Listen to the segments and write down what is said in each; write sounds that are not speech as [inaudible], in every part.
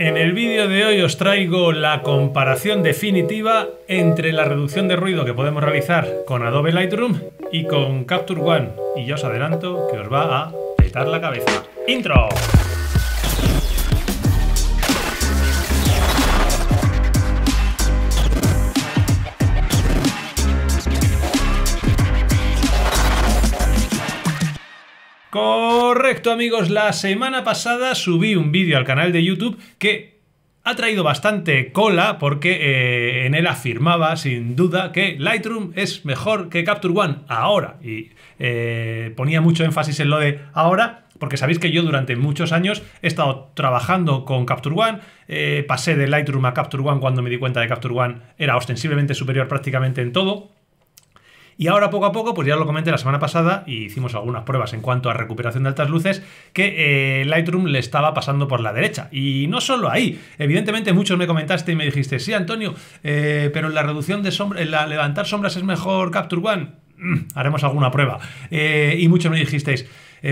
En el vídeo de hoy os traigo la comparación definitiva entre la reducción de ruido que podemos realizar con Adobe Lightroom y con Capture One. Y ya os adelanto que os va a petar la cabeza. ¡Intro! Perfecto, amigos, la semana pasada subí un vídeo al canal de YouTube que ha traído bastante cola porque eh, en él afirmaba sin duda que Lightroom es mejor que Capture One ahora y eh, ponía mucho énfasis en lo de ahora porque sabéis que yo durante muchos años he estado trabajando con Capture One, eh, pasé de Lightroom a Capture One cuando me di cuenta de que Capture One era ostensiblemente superior prácticamente en todo y ahora poco a poco, pues ya lo comenté la semana pasada y hicimos algunas pruebas en cuanto a recuperación de altas luces, que eh, Lightroom le estaba pasando por la derecha. Y no solo ahí, evidentemente muchos me comentaste y me dijiste, sí, Antonio, eh, pero en la reducción de sombras, en la levantar sombras es mejor Capture One. Mm, haremos alguna prueba. Eh, y muchos me dijisteis,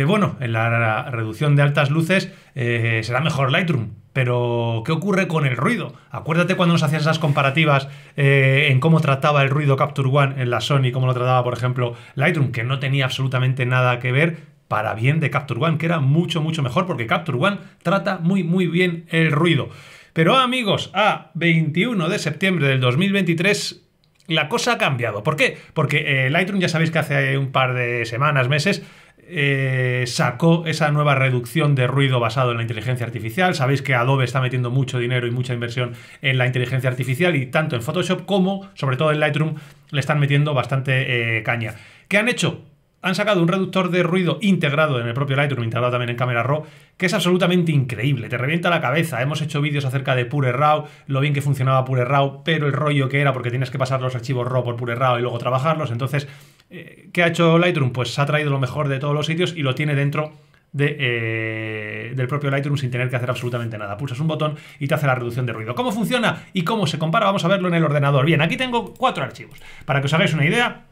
bueno, en la reducción de altas luces será mejor Lightroom. Pero, ¿qué ocurre con el ruido? Acuérdate cuando nos hacías esas comparativas eh, en cómo trataba el ruido Capture One en la Sony, cómo lo trataba, por ejemplo, Lightroom, que no tenía absolutamente nada que ver para bien de Capture One, que era mucho, mucho mejor, porque Capture One trata muy, muy bien el ruido. Pero amigos, a 21 de septiembre del 2023 la cosa ha cambiado. ¿Por qué? Porque eh, Lightroom ya sabéis que hace un par de semanas, meses, eh, sacó esa nueva reducción de ruido basado en la inteligencia artificial. Sabéis que Adobe está metiendo mucho dinero y mucha inversión en la inteligencia artificial y tanto en Photoshop como, sobre todo en Lightroom, le están metiendo bastante eh, caña. ¿Qué han hecho? Han sacado un reductor de ruido integrado en el propio Lightroom, integrado también en Camera Raw, que es absolutamente increíble, te revienta la cabeza. Hemos hecho vídeos acerca de Pure RAW, lo bien que funcionaba Pure RAW, pero el rollo que era porque tienes que pasar los archivos RAW por Pure RAW y luego trabajarlos, entonces eh, ¿Qué ha hecho Lightroom? Pues ha traído lo mejor de todos los sitios y lo tiene dentro eh, del propio Lightroom sin tener que hacer absolutamente nada. Pulsas un botón y te hace la reducción de ruido. ¿Cómo funciona y cómo se compara? Vamos a verlo en el ordenador. Bien, aquí tengo cuatro archivos. Para que os hagáis una idea,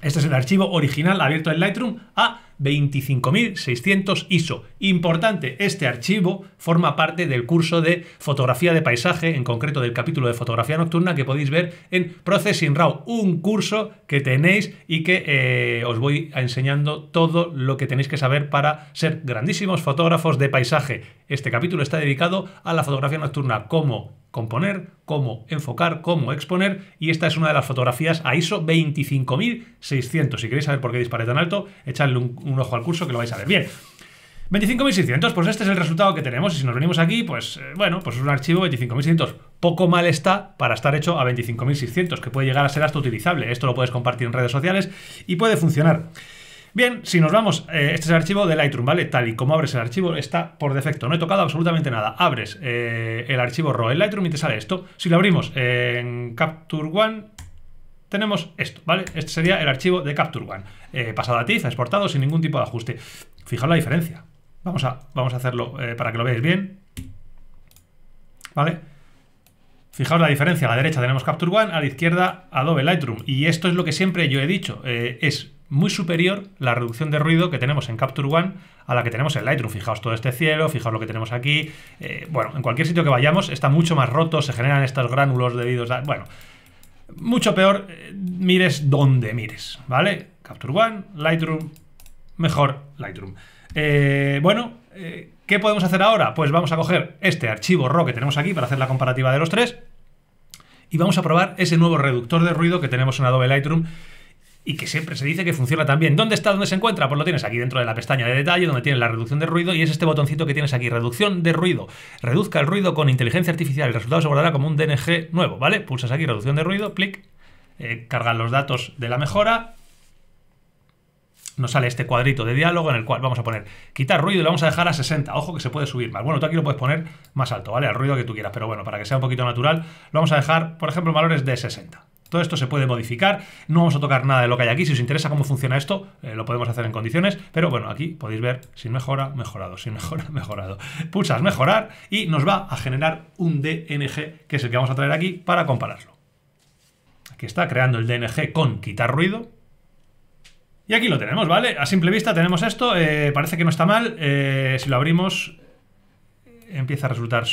este es el archivo original abierto en Lightroom a 25600 ISO. Importante, este archivo forma parte del curso de fotografía de paisaje, en concreto del capítulo de fotografía nocturna que podéis ver en Processing RAW, un curso que tenéis y que eh, os voy enseñando todo lo que tenéis que saber para ser grandísimos fotógrafos de paisaje. Este capítulo está dedicado a la fotografía nocturna como componer, cómo enfocar, cómo exponer y esta es una de las fotografías a ISO 25600. Si queréis saber por qué disparé tan alto, echadle un, ojo al curso que lo vais a ver. Bien, 25.600, pues este es el resultado que tenemos y si nos venimos aquí, pues eh, bueno, pues es un archivo 25.600. Poco mal está para estar hecho a 25.600, que puede llegar a ser hasta utilizable. Esto lo puedes compartir en redes sociales y puede funcionar. Bien, si nos vamos, eh, este es el archivo de Lightroom, ¿vale? Tal y como abres el archivo, está por defecto. No he tocado absolutamente nada. Abres eh, el archivo RAW en Lightroom y te sale esto. Si lo abrimos en Capture One, tenemos esto, ¿vale? Este sería el archivo de Capture One. Eh, pasado a TIFF, exportado sin ningún tipo de ajuste. Fijaos la diferencia. Vamos a, vamos a hacerlo para que lo veáis bien. ¿Vale? Fijaos la diferencia, a la derecha tenemos Capture One, a la izquierda Adobe Lightroom. Y esto es lo que siempre yo he dicho, es muy superior la reducción de ruido que tenemos en Capture One a la que tenemos en Lightroom. Fijaos todo este cielo, fijaos lo que tenemos aquí. Eh, bueno, en cualquier sitio que vayamos está mucho más roto, se generan estos gránulos debidos a... Bueno, mucho peor, eh, mires donde mires, ¿vale? Capture One, Lightroom, mejor Lightroom. Eh, bueno, ¿qué podemos hacer ahora? Pues vamos a coger este archivo RAW que tenemos aquí para hacer la comparativa de los tres y vamos a probar ese nuevo reductor de ruido que tenemos en Adobe Lightroom y que siempre se dice que funciona también. ¿Dónde está? ¿Dónde se encuentra? Pues lo tienes aquí dentro de la pestaña de detalle, donde tiene la reducción de ruido y es este botoncito que tienes aquí, reducción de ruido. Reduzca el ruido con inteligencia artificial. El resultado se guardará como un DNG nuevo, ¿vale? Pulsas aquí, reducción de ruido, clic, eh, cargan los datos de la mejora, nos sale este cuadrito de diálogo en el cual vamos a poner quitar ruido y lo vamos a dejar a 60. Ojo que se puede subir más. Bueno, tú aquí lo puedes poner más alto, ¿vale? Al ruido que tú quieras, pero bueno, para que sea un poquito natural, lo vamos a dejar, por ejemplo, valores de 60. Todo esto se puede modificar, no vamos a tocar nada de lo que hay aquí, si os interesa cómo funciona esto, eh, lo podemos hacer en condiciones, pero bueno, aquí podéis ver sin mejora, mejorado, sin mejora, [laughs] mejorado. Pulsas mejorar y nos va a generar un DNG, que es el que vamos a traer aquí para compararlo. Aquí está, creando el DNG con quitar ruido, y aquí lo tenemos, ¿vale? A simple vista tenemos esto, eh, parece que no está mal, eh, si lo abrimos empieza a resultar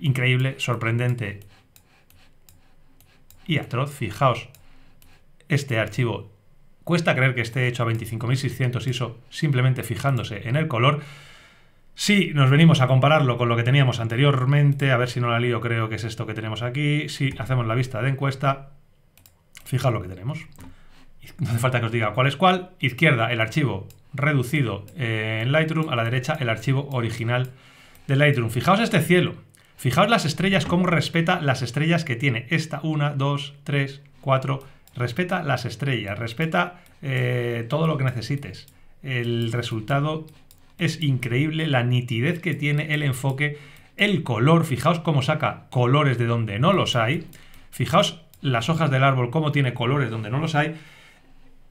increíble, sorprendente y atroz. Fijaos, este archivo cuesta creer que esté hecho a 25.600 Eso simplemente fijándose en el color. Si nos venimos a compararlo con lo que teníamos anteriormente, a ver si no la lío, creo que es esto que tenemos aquí. Si hacemos la vista de encuesta, fijaos lo que tenemos. No hace falta que os diga cuál es cuál. Izquierda, el archivo reducido en Lightroom. A la derecha, el archivo original de Lightroom. Fijaos este cielo. Fijaos las estrellas, cómo respeta las estrellas que tiene. Esta, una, dos, tres, cuatro. Respeta las estrellas, respeta eh, todo lo que necesites. El resultado es increíble, la nitidez que tiene, el enfoque, el color. Fijaos cómo saca colores de donde no los hay. Fijaos las hojas del árbol, cómo tiene colores donde no los hay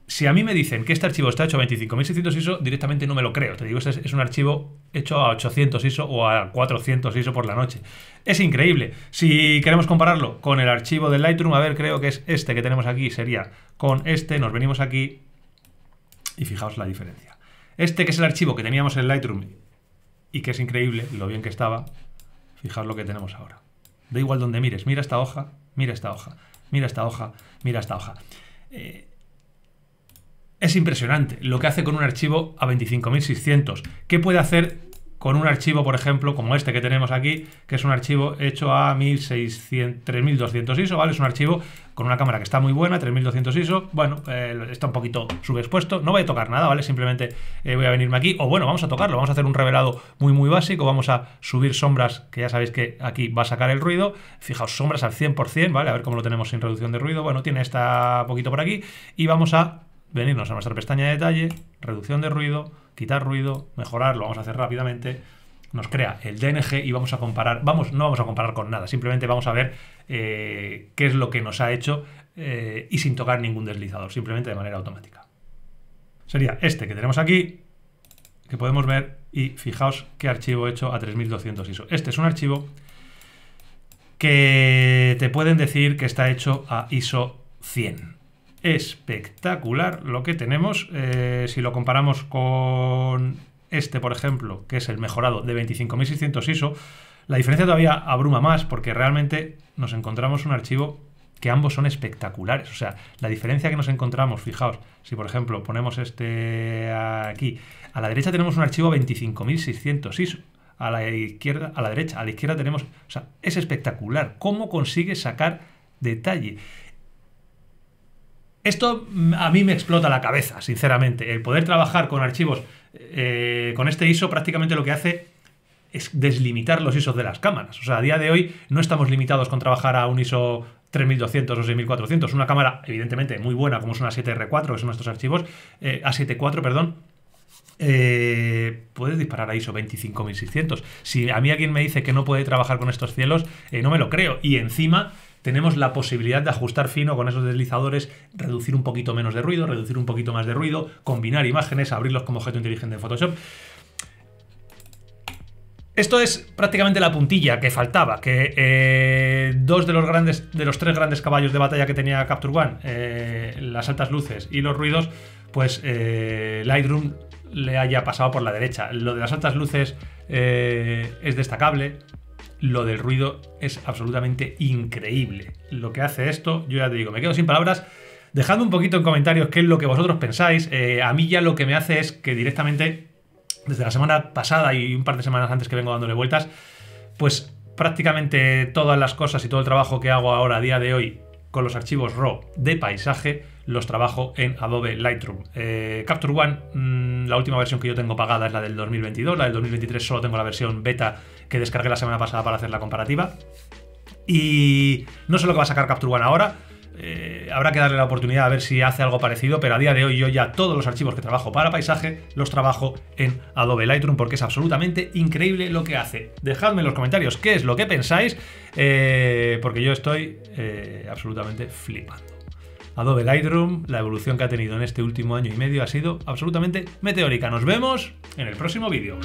si a mí me dicen que este archivo está hecho a 25.600 ISO, directamente no me lo creo. Te digo, este es un archivo hecho a 800 ISO o a 400 ISO por la noche. Es increíble. Si queremos compararlo con el archivo del Lightroom, a ver, creo que es este que tenemos aquí, sería con este, nos venimos aquí y fijaos la diferencia. Este que es el archivo que teníamos en Lightroom y que es increíble lo bien que estaba, fijaos lo que tenemos ahora. Da igual donde mires, mira esta hoja, mira esta hoja, mira esta hoja, mira esta hoja. Eh, es impresionante lo que hace con un archivo a 25.600. ¿Qué puede hacer con un archivo, por ejemplo, como este que tenemos aquí, que es un archivo hecho a 3200 ISO, ¿vale? Es un archivo con una cámara que está muy buena, 3200 ISO, bueno, eh, está un poquito subexpuesto, no voy a tocar nada, ¿vale? Simplemente eh, voy a venirme aquí, o bueno, vamos a tocarlo, vamos a hacer un revelado muy, muy básico, vamos a subir sombras, que ya sabéis que aquí va a sacar el ruido, fijaos, sombras al 100%, ¿vale? A ver cómo lo tenemos sin reducción de ruido, bueno, tiene esta poquito por aquí, y vamos a venirnos a nuestra pestaña de detalle, reducción de ruido, quitar ruido, mejorar, lo vamos a hacer rápidamente, nos crea el DNG y vamos a comparar, vamos, no vamos a comparar con nada, simplemente vamos a ver eh, qué es lo que nos ha hecho eh, y sin tocar ningún deslizador, simplemente de manera automática. Sería este que tenemos aquí, que podemos ver y fijaos qué archivo hecho a 3200 ISO. Este es un archivo que te pueden decir que está hecho a ISO 100 espectacular lo que tenemos. Eh, si lo comparamos con este, por ejemplo, que es el mejorado de 25.600 ISO, la diferencia todavía abruma más porque realmente nos encontramos un archivo que ambos son espectaculares. O sea, la diferencia que nos encontramos, fijaos, si por ejemplo ponemos este aquí, a la derecha tenemos un archivo 25.600 ISO, a la izquierda, a la derecha, a la izquierda tenemos, o sea, es espectacular cómo consigue sacar detalle. Esto mm, a mí me explota la cabeza, sinceramente. El poder trabajar con archivos eh, con este ISO prácticamente lo que hace es deslimitar los ISOs de las cámaras. O sea, a día de hoy no estamos limitados con trabajar a un ISO 3200 o 6400. Una cámara, evidentemente, muy buena, como es una 7R4, que son nuestros archivos, eh, A74, perdón, eh, puedes disparar a ISO 25600. Si a mí alguien me dice que no puede trabajar con estos cielos, eh, no me lo creo. Y encima tenemos la posibilidad de ajustar fino con esos deslizadores, reducir un poquito menos de ruido, reducir un poquito más de ruido, combinar imágenes, abrirlos como objeto inteligente en Photoshop. Esto es prácticamente la puntilla que faltaba, que eh, dos de los grandes, de los tres grandes caballos de batalla que tenía Capture One, eh, las altas luces y los ruidos, pues eh, Lightroom le haya pasado por la derecha. Lo de las altas luces es destacable, lo del ruido es absolutamente increíble. Lo que hace esto, yo ya te digo, me quedo sin palabras. Dejadme un poquito en comentarios qué es lo que vosotros pensáis. Eh, a mí ya lo que me hace es que directamente, desde la semana pasada y un par de semanas antes que vengo dándole vueltas, pues prácticamente todas las cosas y todo el trabajo que hago ahora a día de hoy con los archivos RAW de paisaje, los trabajo en Adobe Lightroom. Eh, Capture One, mm, la última versión que yo tengo pagada es la del 2022, la del 2023 solo tengo la versión beta que descargué la semana pasada para hacer la comparativa. Y no sé lo que va a sacar Capture One ahora. Eh, habrá que darle la oportunidad a ver si hace algo parecido, pero a día de hoy yo ya todos los archivos que trabajo para paisaje los trabajo en Adobe Lightroom porque es absolutamente increíble lo que hace. Dejadme en los comentarios qué es lo que pensáis, eh, porque yo estoy eh, absolutamente flipando. Adobe Lightroom, la evolución que ha tenido en este último año y medio ha sido absolutamente meteórica. Nos vemos en el próximo vídeo.